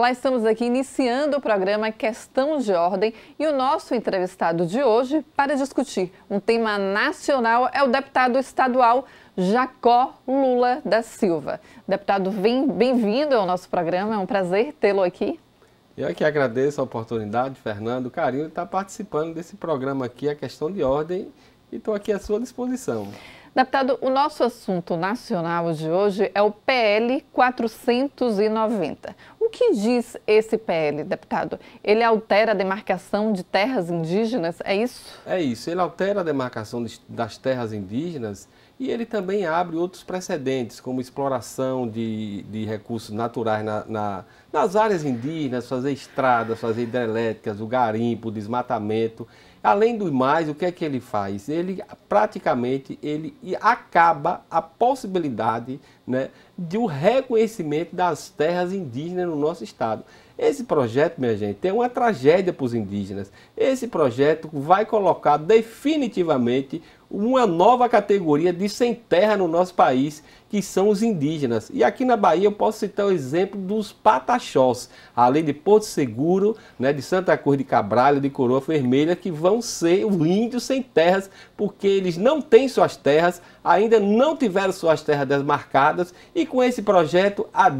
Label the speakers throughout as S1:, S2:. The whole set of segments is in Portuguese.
S1: Olá, estamos aqui iniciando o programa Questão de Ordem e o nosso entrevistado de hoje para discutir um tema nacional é o deputado estadual Jacó Lula da Silva. Deputado, bem-vindo ao nosso programa, é um prazer tê-lo aqui.
S2: Eu é que agradeço a oportunidade, Fernando, o carinho de estar participando desse programa aqui, a Questão de Ordem, e estou aqui à sua disposição.
S1: Deputado, o nosso assunto nacional de hoje é o PL 490 que diz esse PL, deputado? Ele altera a demarcação de terras indígenas, é isso?
S2: É isso, ele altera a demarcação das terras indígenas e ele também abre outros precedentes, como exploração de, de recursos naturais na, na, nas áreas indígenas, fazer estradas, fazer hidrelétricas, o garimpo, o desmatamento. Além do mais, o que é que ele faz? Ele praticamente ele acaba a possibilidade né, de um reconhecimento das terras indígenas no nosso estado. Esse projeto, minha gente, é uma tragédia para os indígenas. Esse projeto vai colocar definitivamente uma nova categoria de sem terra no nosso país, que são os indígenas. E aqui na Bahia eu posso citar o exemplo dos pataxós, além de Porto Seguro, né, de Santa Cruz de Cabralha, de Coroa Vermelha, que vão ser o índio sem terras, porque eles não têm suas terras, ainda não tiveram suas terras desmarcadas, e com esse projeto, a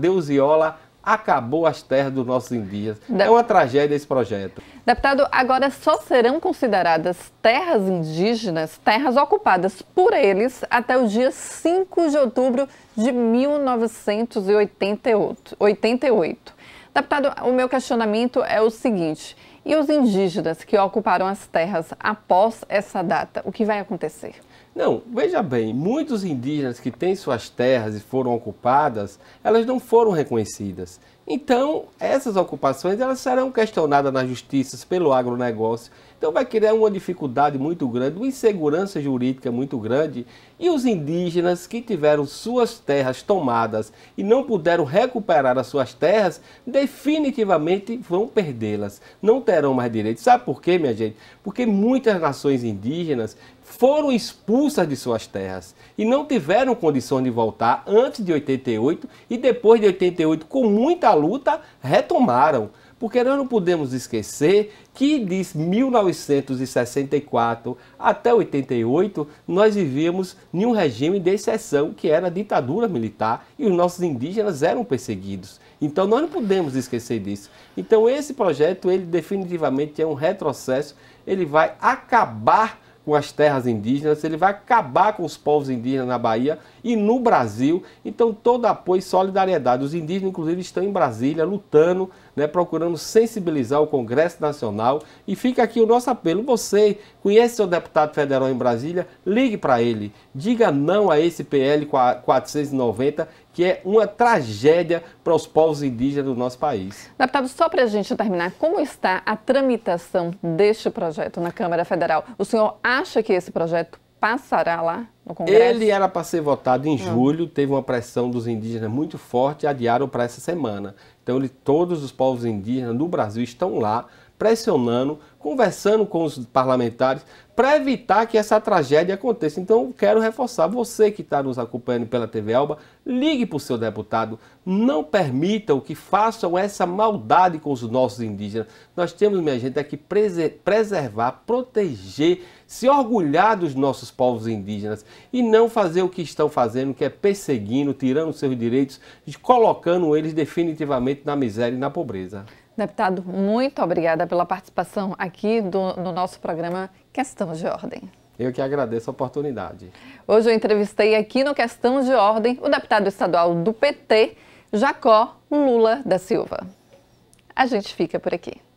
S2: olá acabou as terras dos nossos indígenas. Da... É uma tragédia esse projeto.
S1: Deputado, agora só serão consideradas terras indígenas terras ocupadas por eles até o dia 5 de outubro de 1988. Deputado, o meu questionamento é o seguinte. E os indígenas que ocuparam as terras após essa data, o que vai acontecer?
S2: Não, veja bem, muitos indígenas que têm suas terras e foram ocupadas, elas não foram reconhecidas. Então, essas ocupações elas serão questionadas nas justiças pelo agronegócio. Então, vai criar uma dificuldade muito grande, uma insegurança jurídica muito grande. E os indígenas que tiveram suas terras tomadas e não puderam recuperar as suas terras, definitivamente vão perdê-las. Não terão mais direito. Sabe por quê, minha gente? Porque muitas nações indígenas foram expulsas de suas terras e não tiveram condição de voltar antes de 88 e depois de 88, com muita luta, retomaram. Porque nós não podemos esquecer que de 1964 até 88 nós vivíamos em um regime de exceção que era a ditadura militar e os nossos indígenas eram perseguidos. Então nós não podemos esquecer disso. Então esse projeto ele definitivamente é um retrocesso, ele vai acabar com as terras indígenas, ele vai acabar com os povos indígenas na Bahia e no Brasil. Então, todo apoio e solidariedade. Os indígenas, inclusive, estão em Brasília lutando né, procuramos sensibilizar o Congresso Nacional e fica aqui o nosso apelo. Você conhece seu deputado federal em Brasília? Ligue para ele. Diga não a esse PL 490, que é uma tragédia para os povos indígenas do nosso país.
S1: Deputado, só para a gente terminar, como está a tramitação deste projeto na Câmara Federal? O senhor acha que esse projeto passará lá? Ele
S2: era para ser votado em ah. julho, teve uma pressão dos indígenas muito forte e adiaram para essa semana. Então, ele, todos os povos indígenas do Brasil estão lá pressionando, conversando com os parlamentares para evitar que essa tragédia aconteça. Então, quero reforçar você que está nos acompanhando pela TV Alba, ligue para o seu deputado, não permitam que façam essa maldade com os nossos indígenas. Nós temos, minha gente, é que preservar, proteger, se orgulhar dos nossos povos indígenas e não fazer o que estão fazendo, que é perseguindo, tirando seus direitos, colocando eles definitivamente na miséria e na pobreza.
S1: Deputado, muito obrigada pela participação aqui do, no nosso programa Questão de Ordem.
S2: Eu que agradeço a oportunidade.
S1: Hoje eu entrevistei aqui no Questão de Ordem o deputado estadual do PT, Jacó Lula da Silva. A gente fica por aqui.